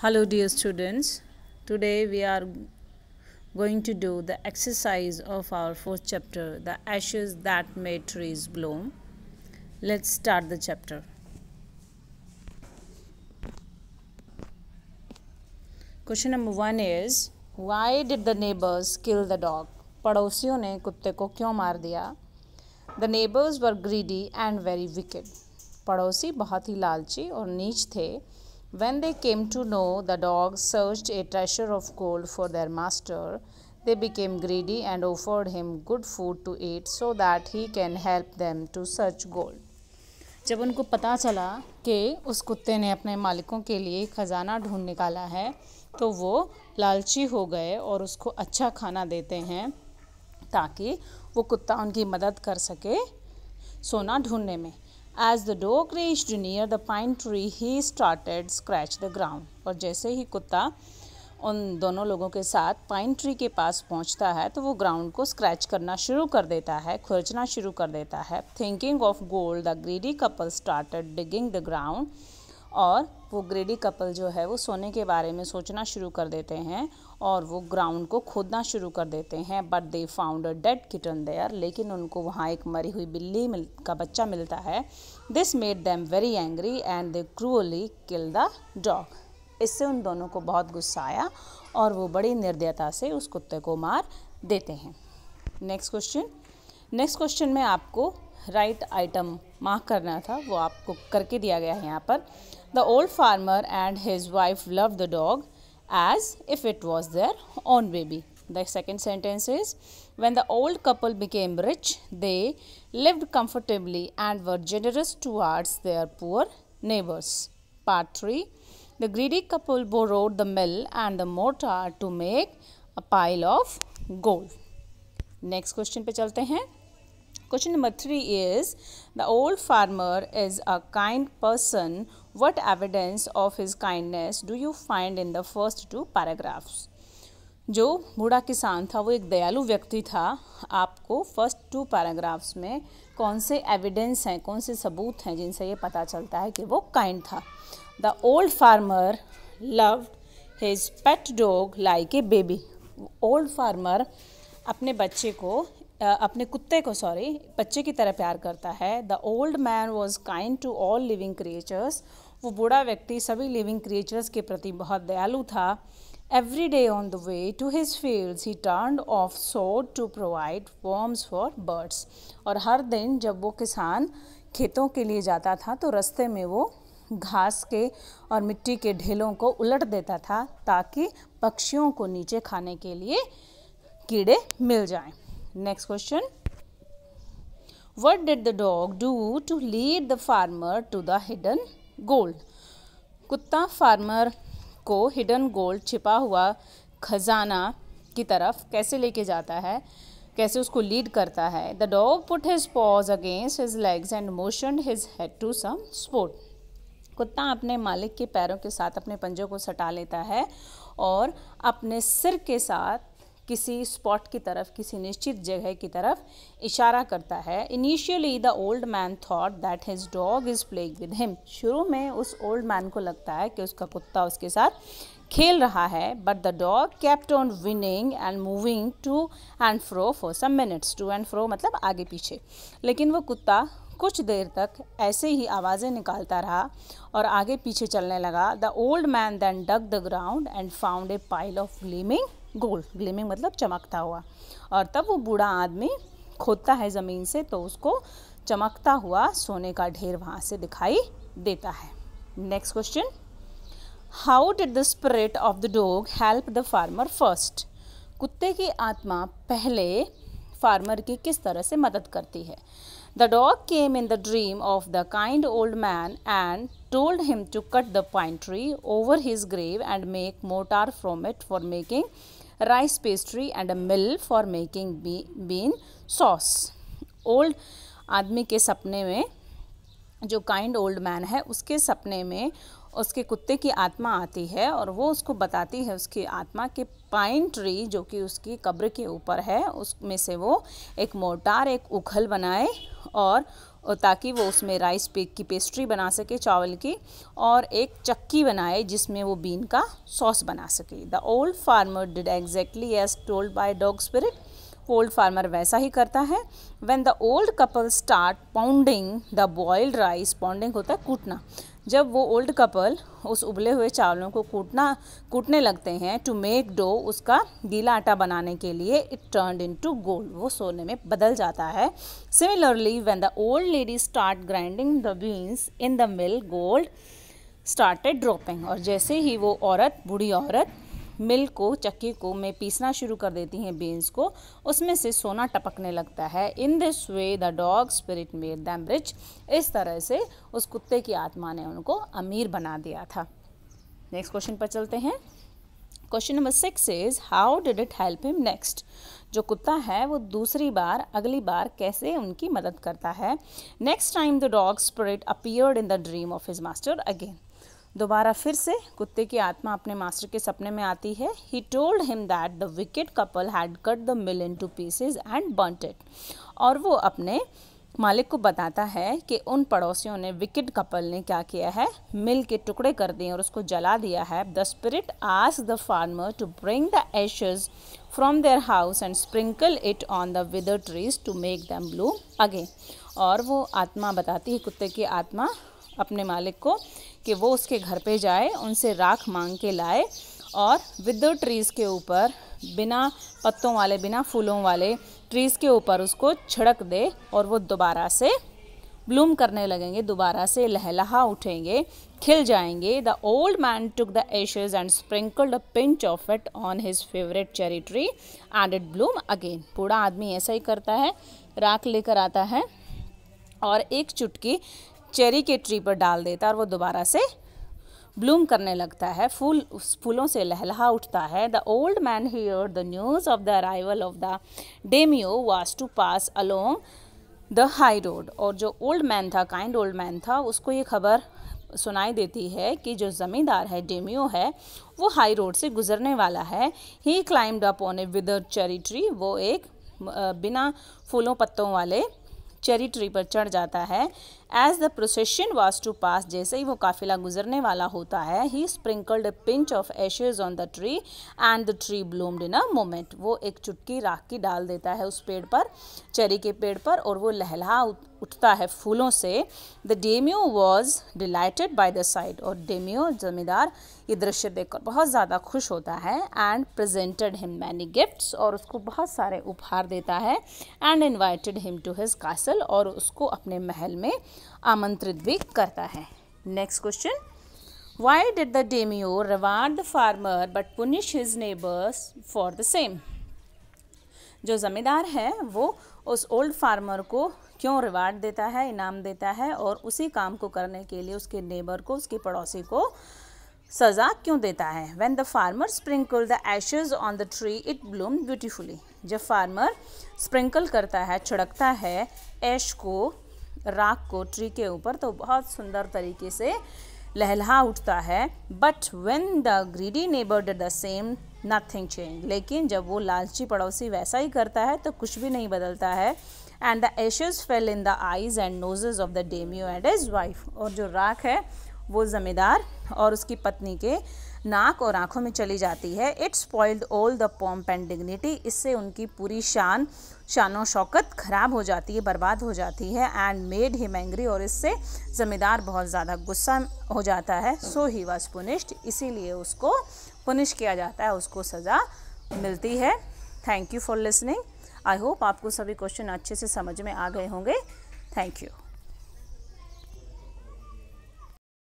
hello dear students today we are going to do the exercise of our fourth chapter the ashes that made trees bloom let's start the chapter question number 1 is why did the neighbors kill the dog पड़ोसियों ने कुत्ते को क्यों मार दिया the neighbours were greedy and very wicked पड़ोसी बहुत ही लालची और नीच थे When they came to know the dogs searched a treasure of gold for their master, they became greedy and offered him good food to eat so that he can help them to search gold. जब उनको पता चला कि उस कुत्ते ने अपने मालिकों के लिए ख़जाना ढूंढ निकाला है तो वो लालची हो गए और उसको अच्छा खाना देते हैं ताकि वो कुत्ता उनकी मदद कर सके सोना ढूंढने में as the dog raised near the pine tree he started scratch the ground और जैसे ही कुत्ता उन दोनों लोगों के साथ पाइन ट्री के पास पहुंचता है तो वो ग्राउंड को स्क्रैच करना शुरू कर देता है खुरचना शुरू कर देता है thinking of gold the greedy couple started digging the ground और वो ग्रेडी कपल जो है वो सोने के बारे में सोचना शुरू कर देते हैं और वो ग्राउंड को खोदना शुरू कर देते हैं but they found a dead kitten there लेकिन उनको वहाँ एक मरी हुई बिल्ली मिल का बच्चा मिलता है this made them very angry and they cruelly kill the dog इससे उन दोनों को बहुत गुस्सा आया और वो बड़ी निर्दयता से उस कुत्ते को मार देते हैं नेक्स्ट क्वेश्चन नेक्स्ट क्वेश्चन में आपको राइट आइटम मार्क करना था वो आपको करके दिया गया है यहाँ पर The old farmer and his wife loved the dog as if it was their own baby. The second sentence is When the old couple became rich, they lived comfortably and were generous towards their poor neighbors. Part 3 The greedy couple borrowed the mill and the mortar to make a pile of gold. Next question, पे चलते हैं Question number three is, the old farmer is a kind person. What evidence of his kindness do you find in the first two paragraphs? जो बूढ़ा किसान था वो एक दयालु व्यक्ति था आपको फर्स्ट टू पैराग्राफ्स में कौन से एविडेंस हैं कौन से सबूत हैं जिनसे ये पता चलता है कि वो काइंड था the old farmer love his pet dog like a baby old farmer अपने बच्चे को अपने कुत्ते को सॉरी बच्चे की तरह प्यार करता है the old man was kind to all living creatures वो बूढ़ा व्यक्ति सभी लिविंग क्रिएचर्स के प्रति बहुत दयालु था every day on the way to his fields he turn off sod to provide worms for birds और हर दिन जब वो किसान खेतों के लिए जाता था तो रस्ते में वो घास के और मिट्टी के ढेलों को उलट देता था ताकि पक्षियों को नीचे खाने के लिए कीड़े मिल जाएं। Next question what did the dog do to lead the farmer to the hidden gold कुत्ता फार्मर को हिडन गोल्ड छिपा हुआ खजाना की तरफ कैसे लेके जाता है कैसे उसको लीड करता है the dog put his paws against his legs and motion his head to some spot कुत्ता अपने मालिक के पैरों के साथ अपने पंजों को सटा लेता है और अपने सिर के साथ किसी स्पॉट की तरफ किसी निश्चित जगह की तरफ इशारा करता है initially the old man thought that his dog is playing with him शुरू में उस ओल्ड मैन को लगता है कि उसका कुत्ता उसके साथ खेल रहा है but the dog kept on whining and moving to and fro for some minutes to and fro मतलब आगे पीछे लेकिन वो कुत्ता कुछ देर तक ऐसे ही आवाज़ें निकालता रहा और आगे पीछे चलने लगा the old man then dug the ground and found a pile of gleaming gold gleaming मतलब चमकता हुआ और तब वो बूढ़ा आदमी खोदता है ज़मीन से तो उसको चमकता हुआ सोने का ढेर वहाँ से दिखाई देता है next question how did the spirit of the dog help the farmer first कुत्ते की आत्मा पहले फार्मर की किस तरह से मदद करती है the dog came in the dream of the kind old man and told him to cut the pine tree over his grave and make mortar from it for making rice pastry and a mill for making bean sauce. Old आदमी के सपने में जो kind old man है उसके सपने में उसके कुत्ते की आत्मा आती है और वो उसको बताती है उसकी आत्मा के पाइन ट्री जो कि उसकी कब्र के ऊपर है उसमें से वो एक मोटार एक उखल बनाए और ताकि वो उसमें राइस पे की पेस्ट्री बना सके चावल की और एक चक्की बनाए जिसमें वो बीन का सॉस बना सके the old farmer did exactly as told by dog spirit old farmer वैसा ही करता है when the old couple start pounding the boiled rice pounding होता है कूटना जब वो ओल्ड कपल उस उबले हुए चावलों को कूटना कूटने लगते हैं टू मेक डो उसका गीला आटा बनाने के लिए it turn into gold वो सोने में बदल जाता है similarly when the old lady start grinding the beans in the mill gold started dropping और जैसे ही वो औरत बूढ़ी औरत मिल को चक्की को मैं पीसना शुरू कर देती हैं बीन्स को उसमें से सोना टपकने लगता है in this way the dog spirit made them rich इस तरह से उस कुत्ते की आत्मा ने उनको अमीर बना दिया था नेक्स्ट क्वेश्चन पर चलते हैं question number six is how did it help him next जो कुत्ता है वो दूसरी बार अगली बार कैसे उनकी मदद करता है next time the dog spirit appeared in the dream of his master again दोबारा फिर से कुत्ते की आत्मा अपने मास्टर के सपने में आती है he told him that the wicked couple had cut the mill into pieces and burnt it और वो अपने मालिक को बताता है कि उन पड़ोसियों ने विकेट कपल ने क्या किया है मिल के टुकड़े कर दिए और उसको जला दिया है the spirit ask the farmer to bring the ashes from their house and sprinkle it on the wither trees to make them bloom again और वो आत्मा बताती है कुत्ते की आत्मा अपने मालिक को कि वो उसके घर पे जाए उनसे राख मांग के लाए और विदो ट्रीज़ के ऊपर बिना पत्तों वाले बिना फूलों वाले ट्रीज़ के ऊपर उसको छिड़क दे और वो दोबारा से ब्लूम करने लगेंगे दोबारा से लहलहा उठेंगे खिल जाएंगे the old man took the ashes and sprinkled a pinch of it on his favourite cherry tree and it bloom again पूरा आदमी ऐसा ही करता है राख लेकर आता है और एक चुटकी चेरी के ट्री पर डाल देता है और वो दोबारा से ब्लूम करने लगता है फूल उस फूलों से लहलहा उठता है the old man hear the news of the arrival of the daimyo was to pass along the high road और जो ओल्ड मैन था काइंड ओल्ड मैन था उसको ये खबर सुनाई देती है कि जो ज़मींदार है डेमियो है वो हाई रोड से गुजरने वाला है he climbed up on a wither cherry tree वो एक बिना फूलों पत्तों वाले चेरी ट्री पर चढ़ जाता है as the procession was to pass जैसे ही वो काफिला गुजरने वाला होता है he sprinkled pinch of ashes on the tree and the tree bloomed in a moment वो एक चुटकी राख की डाल देता है उस पेड़ पर चेरी के पेड़ पर और वो लहला उठता है फूलों से the daimyo was delighted by the sight और डेम्यो जमींदार ये दृश्य देखकर बहुत ज़्यादा खुश होता है and presented him many gifts और उसको बहुत सारे उपहार देता है and invited him to his castle और उसको अपने महल में आमंत्रित भी करता है next question why did the daimyo reward the farmer but punish his neighbours for the same जो ज़मींदार है वो उस ओल्ड फार्मर को क्यों रिवार्ड देता है इनाम देता है और उसी काम को करने के लिए उसके नेबर को उसके पड़ोसी को सज़ा क्यों देता है when the farmer sprinkle the ashes on the tree it bloom beautifully जब फार्मर स्प्रिंकल करता है छिड़कता है ऐश को राख को ट्री के ऊपर तो बहुत सुंदर तरीके से लहला उठता है but when the greedy neighbour did the same nothing change लेकिन जब वो लालची पड़ोसी वैसा ही करता है तो कुछ भी नहीं बदलता है and the ashes fell in the eyes and noses of the daimyo and his wife और जो राख है वो ज़मींदार और उसकी पत्नी के नाक और आँखों में चली जाती है it's spoiled all the pomp and dignity इससे उनकी पूरी शान शानो शौकत ख़राब हो जाती है बर्बाद हो जाती है एंड मेड हिम एंग्री और इससे ज़मींदार बहुत ज़्यादा गुस्सा हो जाता है सो ही वॉज पुनिश्ड इसीलिए उसको पुनिश किया जाता है उसको सज़ा मिलती है thank you for listening I hope आपको सभी क्वेश्चन अच्छे से समझ में आ गए होंगे थैंक यू